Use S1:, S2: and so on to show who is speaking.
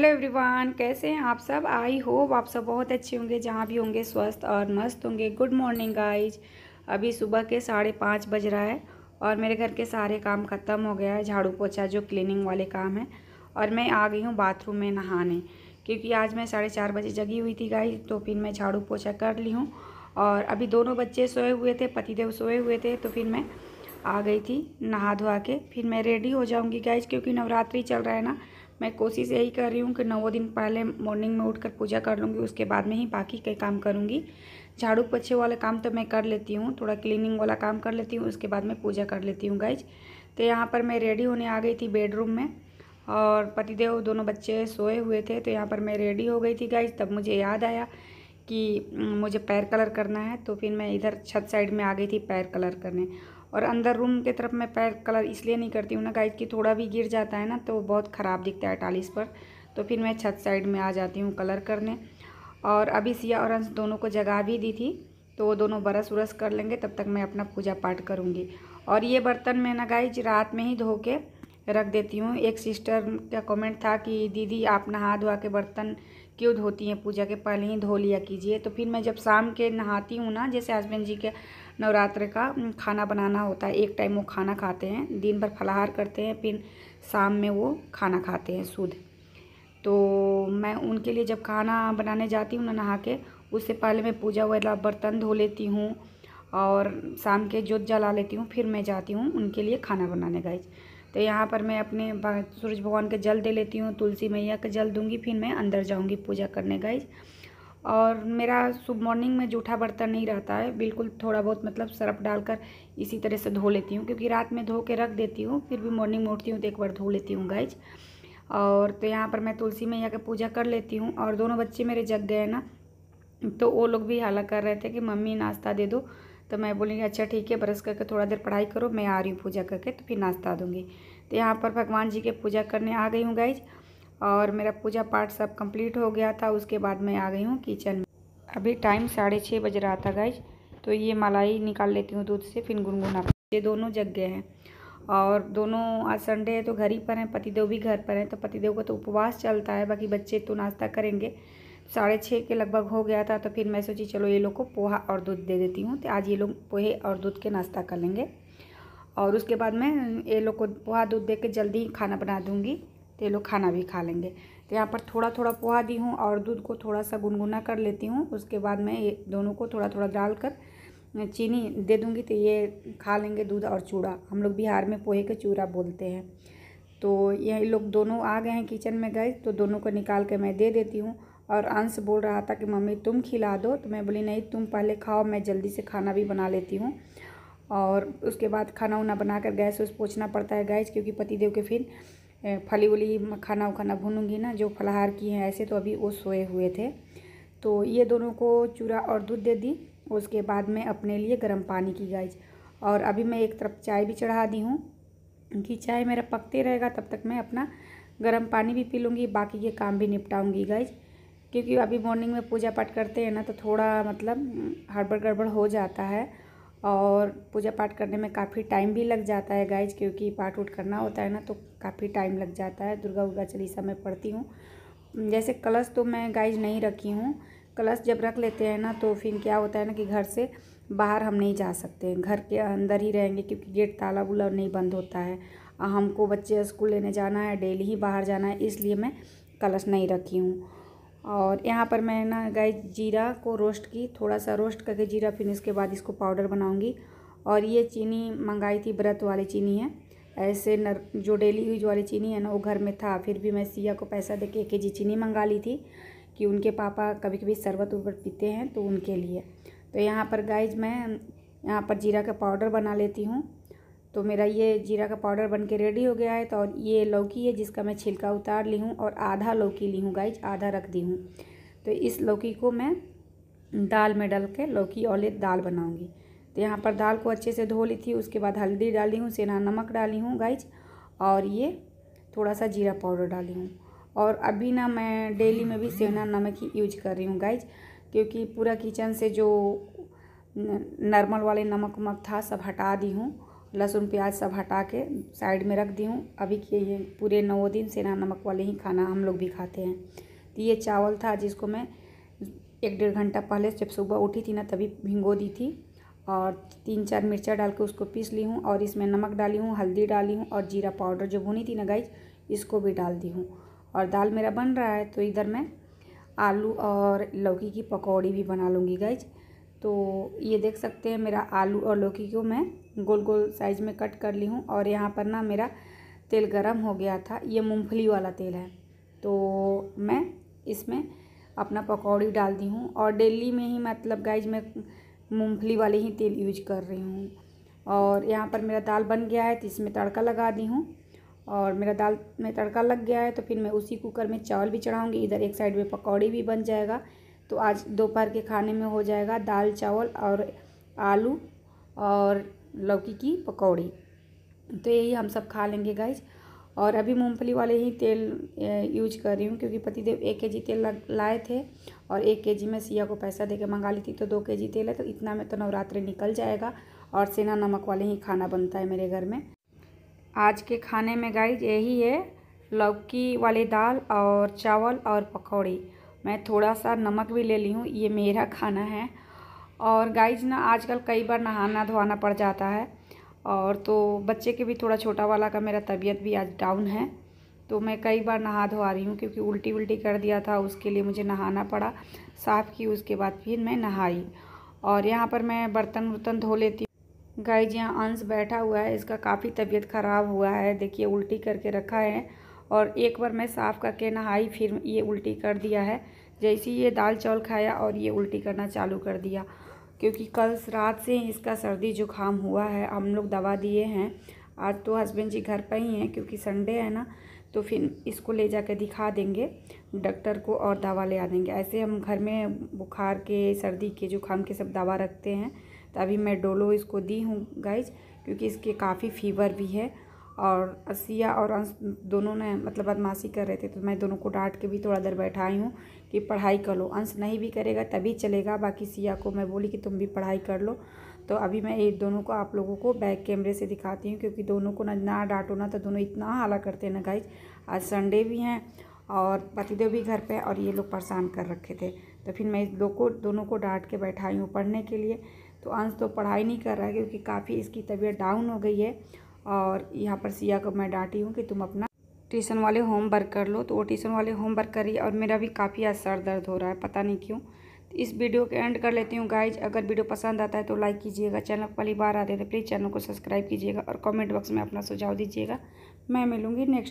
S1: hello everyone कैसे हैं आप सब आई होप आप सब बहुत अच्छे होंगे जहाँ भी होंगे स्वस्थ और मस्त होंगे गुड मॉर्निंग गाइज अभी सुबह के साढ़े पाँच बज रहा है और मेरे घर के सारे काम ख़त्म हो गया है झाड़ू पोछा जो क्लीनिंग वाले काम है और मैं आ गई हूँ बाथरूम में नहाने क्योंकि आज मैं साढ़े चार बजे जगी हुई थी गाइज तो फिर मैं झाड़ू पोछा कर ली हूँ और अभी दोनों बच्चे सोए हुए थे पतिदेव सोए हुए थे तो फिर मैं आ गई थी नहा धोआ के फिर मैं रेडी हो जाऊँगी गाइज क्योंकि नवरात्रि चल रहा है ना मैं कोशिश यही कर रही हूँ कि नौ दिन पहले मॉर्निंग में उठकर पूजा कर लूँगी उसके बाद में ही बाकी कई काम करूँगी झाड़ू पोछे वाला काम तो मैं कर लेती हूँ थोड़ा क्लीनिंग वाला काम कर लेती हूँ उसके बाद में पूजा कर लेती हूँ गाइज तो यहाँ पर मैं रेडी होने आ गई थी बेडरूम में और पतिदेव दोनों बच्चे सोए हुए थे तो यहाँ पर मैं रेडी हो गई थी गाइज तब मुझे याद आया कि मुझे पैर कलर करना है तो फिर मैं इधर छत साइड में आ गई थी पैर कलर करने और अंदर रूम के तरफ मैं पैर कलर इसलिए नहीं करती हूँ ना गाइज की थोड़ा भी गिर जाता है ना तो बहुत ख़राब दिखता है अटालीस पर तो फिर मैं छत साइड में आ जाती हूँ कलर करने और अभी सिया और अंश दोनों को जगा भी दी थी तो वो दोनों बरस उरस कर लेंगे तब तक मैं अपना पूजा पाठ करूँगी और ये बर्तन मैं ना गाइज रात में ही धो के रख देती हूँ एक सिस्टर का कमेंट था कि दीदी आप नहा धोआ के बर्तन क्यों धोती हैं पूजा के पहले ही धो लिया कीजिए तो फिर मैं जब शाम के नहाती हूँ ना जैसे हस्बैंड जी के नवरात्र का खाना बनाना होता है एक टाइम वो खाना खाते हैं दिन भर फलाहार करते हैं फिर शाम में वो खाना खाते हैं शुद्ध तो मैं उनके लिए जब खाना बनाने जाती हूँ नहा के उससे पहले मैं पूजा वाला बर्तन धो लेती हूँ और शाम के जोत जला लेती हूँ फिर मैं जाती हूँ उनके लिए खाना बनाने गाइज तो यहाँ पर मैं अपने सूरज भगवान का जल दे लेती हूँ तुलसी मैया का जल दूंगी फिर मैं अंदर जाऊँगी पूजा करने गई और मेरा सुबह मॉर्निंग में जूठा बर्तन नहीं रहता है बिल्कुल थोड़ा बहुत मतलब सरफ डालकर इसी तरह से धो लेती हूँ क्योंकि रात में धो के रख देती हूँ फिर भी मॉर्निंग में उठती हूँ तो एक बार धो लेती हूँ गाइज और तो यहाँ पर मैं तुलसी मैया की पूजा कर लेती हूँ और दोनों बच्चे मेरे जग गए ना तो वो लोग भी हाला कर रहे थे कि मम्मी नाश्ता दे दो तो मैं बोली अच्छा ठीक है ब्रश करके थोड़ा देर पढ़ाई करो मैं आ रही हूँ पूजा करके तो फिर नाश्ता दूँगी तो यहाँ पर भगवान जी के पूजा करने आ गई हूँ गाइज और मेरा पूजा पाठ सब कंप्लीट हो गया था उसके बाद मैं आ गई हूँ किचन में अभी टाइम साढ़े छः बज रहा था गाइज तो ये मलाई निकाल लेती हूँ दूध से फिर गुनगुना ये दोनों जग गए हैं और दोनों आज संडे है तो घर ही पर हैं पतिदेव भी घर पर हैं तो पतिदेव का तो उपवास चलता है बाकी बच्चे तो नाश्ता करेंगे साढ़े छः के लगभग हो गया था तो फिर मैं सोची चलो ये लोग को पोहा और दूध दे देती हूँ तो आज ये लोग पोहे और दूध के नाश्ता कर लेंगे और उसके बाद मैं ये लोग को पोहा दूध दे के जल्दी खाना बना दूँगी तो ये लोग खाना भी खा लेंगे तो यहाँ पर थोड़ा थोड़ा पोहा दी हूँ और दूध को थोड़ा सा गुनगुना कर लेती हूँ उसके बाद मैं ये दोनों को थोड़ा थोड़ा डाल कर चीनी दे दूँगी तो ये खा लेंगे दूध और चूड़ा हम लोग बिहार में पोहे के चूड़ा बोलते हैं तो ये लोग दोनों आ गए हैं किचन में गए तो दोनों को निकाल के मैं दे देती हूँ और अंश बोल रहा था कि मम्मी तुम खिला दो तो मैं बोली नहीं तुम पहले खाओ मैं जल्दी से खाना भी बना लेती हूँ और उसके बाद खाना उना बनाकर गैस उस पोछना पड़ता है गैस क्योंकि पतिदेव के फिर फली वली खाना उखाना भूनूंगी ना जो फलाहार की हैं ऐसे तो अभी वो सोए हुए थे तो ये दोनों को चूरा और दूध दे दी उसके बाद में अपने लिए गर्म पानी की गाइज और अभी मैं एक तरफ चाय भी चढ़ा दी हूँ क्योंकि चाय मेरा पकते रहेगा तब तक मैं अपना गर्म पानी भी पी लूँगी बाकी ये काम भी निपटाऊँगी गाइज क्योंकि अभी मॉर्निंग में पूजा पाठ करते हैं ना तो थोड़ा मतलब हड़बड़ गड़बड़ हो जाता है और पूजा पाठ करने में काफ़ी टाइम भी लग जाता है गाइज क्योंकि पाठ उठ करना होता है ना तो काफ़ी टाइम लग जाता है दुर्गा उर्गा चालीसा मैं पढ़ती हूँ जैसे कलश तो मैं गाइज नहीं रखी हूँ कलश जब रख लेते हैं ना तो फिर क्या होता है ना कि घर से बाहर हम नहीं जा सकते घर के अंदर ही रहेंगे क्योंकि गेट ताला बुला नहीं बंद होता है हमको बच्चे स्कूल लेने जाना है डेली ही बाहर जाना है इसलिए मैं कलश नहीं रखी हूँ और यहाँ पर मैं ना गाय जीरा को रोस्ट की थोड़ा सा रोस्ट करके जीरा फिर इसके बाद इसको पाउडर बनाऊँगी और ये चीनी मंगाई थी व्रत वाली चीनी है ऐसे नर जो डेली यूज वाली चीनी है ना वो घर में था फिर भी मैं सिया को पैसा दे के एक के जी चीनी मंगा ली थी कि उनके पापा कभी कभी शरबत उर्बत पीते हैं तो उनके लिए तो यहाँ पर गाइज मैं यहाँ पर जीरा का पाउडर बना लेती हूँ तो मेरा ये जीरा का पाउडर बन के रेडी हो गया है तो और ये लौकी है जिसका मैं छिलका उतार ली हूँ और आधा लौकी ली हूँ गाइज आधा रख दी हूँ तो इस लौकी को मैं दाल में डाल के लौकी और दाल बनाऊँगी तो यहाँ पर दाल को अच्छे से धो ली थी उसके बाद हल्दी डाली हूँ सेना नमक डाली हूँ गाइज और ये थोड़ा सा जीरा पाउडर डाली हूँ और अभी ना मैं डेली में भी सेना नमक ही यूज कर रही हूँ गाइज क्योंकि पूरा किचन से जो नॉर्मल वाले नमक उमक था सब हटा दी हूँ लहसुन प्याज सब हटा के साइड में रख दी हूँ अभी के ये पूरे नौ दिन सेना नमक वाले ही खाना हम लोग भी खाते हैं तो ये चावल था जिसको मैं एक डेढ़ घंटा पहले जब सुबह उठी थी ना तभी भिंगो दी थी और तीन चार मिर्चा डाल के उसको पीस ली हूँ और इसमें नमक डाली हूँ हल्दी डाली हूँ और जीरा पाउडर जो भुनी थी ना गाइज इसको भी डाल दी हूँ और दाल मेरा बन रहा है तो इधर मैं आलू और लौकी की पकौड़ी भी बना लूँगी गाइज तो ये देख सकते हैं मेरा आलू और लौकी को मैं गोल गोल साइज में कट कर ली हूँ और यहाँ पर ना मेरा तेल गरम हो गया था ये मूंगफली वाला तेल है तो मैं इसमें अपना पकौड़ी डाल दी हूँ और डेली में ही मतलब गाइज मैं मूंगफली वाले ही तेल यूज कर रही हूँ और यहाँ पर मेरा दाल बन गया है तो इसमें तड़का लगा दी हूँ और मेरा दाल में तड़का लग गया है तो फिर मैं उसी कुकर में चावल भी चढ़ाऊँगी इधर एक साइड में पकौड़ी भी बन जाएगा तो आज दोपहर के खाने में हो जाएगा दाल चावल और आलू और लौकी की पकौड़ी तो यही हम सब खा लेंगे गाइज और अभी मूंगफली वाले ही तेल यूज कर रही हूँ क्योंकि पतिदेव एक के जी तेल लाए थे और एक के जी में सिया को पैसा दे के मंगा ली थी तो दो के जी तेल है तो इतना में तो नवरात्रि निकल जाएगा और सेना नमक वाले ही खाना बनता है मेरे घर में आज के खाने में गाइज यही है लौकी वाली दाल और चावल और पकौड़ी मैं थोड़ा सा नमक भी ले ली हूँ ये मेरा खाना है और गाइज ना आजकल कई बार नहाना धोना पड़ जाता है और तो बच्चे के भी थोड़ा छोटा वाला का मेरा तबीयत भी आज डाउन है तो मैं कई बार नहा धोआ रही हूँ क्योंकि उल्टी उल्टी कर दिया था उसके लिए मुझे नहाना पड़ा साफ़ की उसके बाद फिर मैं नहाई और यहाँ पर मैं बर्तन वर्तन धो लेती हूँ गाइज यहाँ अंश बैठा हुआ है इसका काफ़ी तबीयत ख़राब हुआ है देखिए उल्टी करके रखा है और एक बार मैं साफ़ करके नहाई फिर ये उल्टी कर दिया है जैसे ये दाल चावल खाया और ये उल्टी करना चालू कर दिया क्योंकि कल रात से इसका सर्दी जुकाम हुआ है हम लोग दवा दिए हैं आज तो हस्बैंड जी घर पर ही हैं क्योंकि संडे है ना तो फिर इसको ले जा दिखा देंगे डॉक्टर को और दवा ले आ देंगे ऐसे हम घर में बुखार के सर्दी के जुकाम के सब दवा रखते हैं तो अभी मैं डोलो इसको दी हूँ गाइज क्योंकि इसके काफ़ी फीवर भी है और असिया और अंश दोनों ने मतलब बदमाशी कर रहे थे तो मैं दोनों को डांट के भी थोड़ा देर बैठाई हूँ कि पढ़ाई कर लो अंश नहीं भी करेगा तभी चलेगा बाकी सिया को मैं बोली कि तुम भी पढ़ाई कर लो तो अभी मैं ये दोनों को आप लोगों को बैक कैमरे से दिखाती हूँ क्योंकि दोनों को ना डांटो ना तो दोनों इतना हाला करते हैं ना गाइज आज संडे भी हैं और पतिदेव भी घर पे और ये लोग परेशान कर रखे थे तो फिर मैं दो को दोनों को डांट के बैठाई हूँ पढ़ने के लिए तो अंश तो पढ़ाई नहीं कर रहा है क्योंकि काफ़ी इसकी तबीयत डाउन हो गई है और यहाँ पर सिया को मैं डांटी हूँ कि तुम अपना ट्यूशन वाले होमवर्क कर लो तो वो ट्यूशन वाले होमवर्क करिए और मेरा भी काफ़ी आज सर दर्द हो रहा है पता नहीं क्यों तो इस वीडियो के एंड कर लेती हूँ गाइज अगर वीडियो पसंद आता है तो लाइक कीजिएगा चैनल पहली बार आ हैं तो प्लीज़ चैनल को सब्सक्राइब कीजिएगा और कमेंट बॉक्स में अपना सुझाव दीजिएगा मैं मिलूँगी नेक्स्ट